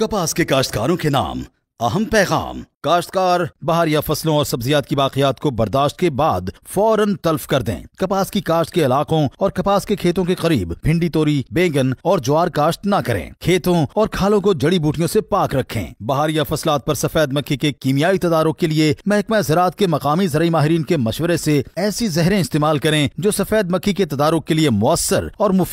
कपास के काश्तकारों के नाम अहम पैगाम काश्तकार बाहर या फसलों और सब्जियात की बाकियात को बर्दाश्त के बाद फौरन तल्फ कर दें कपास की काश्त के इलाकों और कपास के खेतों के करीब भिंडी तोरी बैंगन और ज्वार काश्त न करें खेतों और खालों को जड़ी बूटियों से पाक रखें बाहर या फसलात पर सफेद मक्खी के कीमियाई तदारों के लिए महकमा ज़रात के मकामी जरिए माहरीन के मशवरे ऐसी ऐसी जहरें इस्तेमाल करें जो सफेद मक्खी के तदारों के लिए मौसर और मुफ